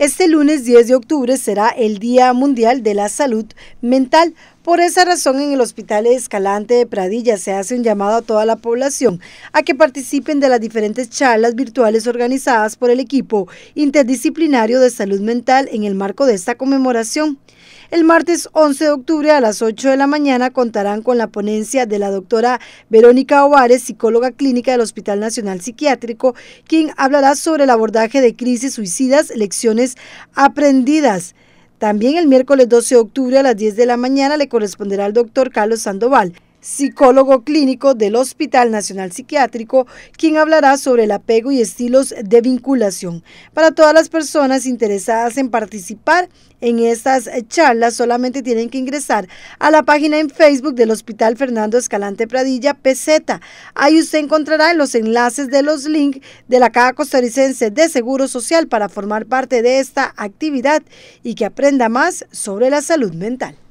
Este lunes 10 de octubre será el Día Mundial de la Salud Mental por esa razón, en el Hospital Escalante de Pradilla se hace un llamado a toda la población a que participen de las diferentes charlas virtuales organizadas por el equipo interdisciplinario de salud mental en el marco de esta conmemoración. El martes 11 de octubre a las 8 de la mañana contarán con la ponencia de la doctora Verónica Ovares, psicóloga clínica del Hospital Nacional Psiquiátrico, quien hablará sobre el abordaje de crisis suicidas, lecciones aprendidas. También el miércoles 12 de octubre a las 10 de la mañana le corresponderá al doctor Carlos Sandoval, psicólogo clínico del Hospital Nacional Psiquiátrico, quien hablará sobre el apego y estilos de vinculación. Para todas las personas interesadas en participar en estas charlas, solamente tienen que ingresar a la página en Facebook del Hospital Fernando Escalante Pradilla, PZ. Ahí usted encontrará los enlaces de los links de la Caja Costarricense de Seguro Social para formar parte de esta actividad y que aprenda más sobre la salud mental.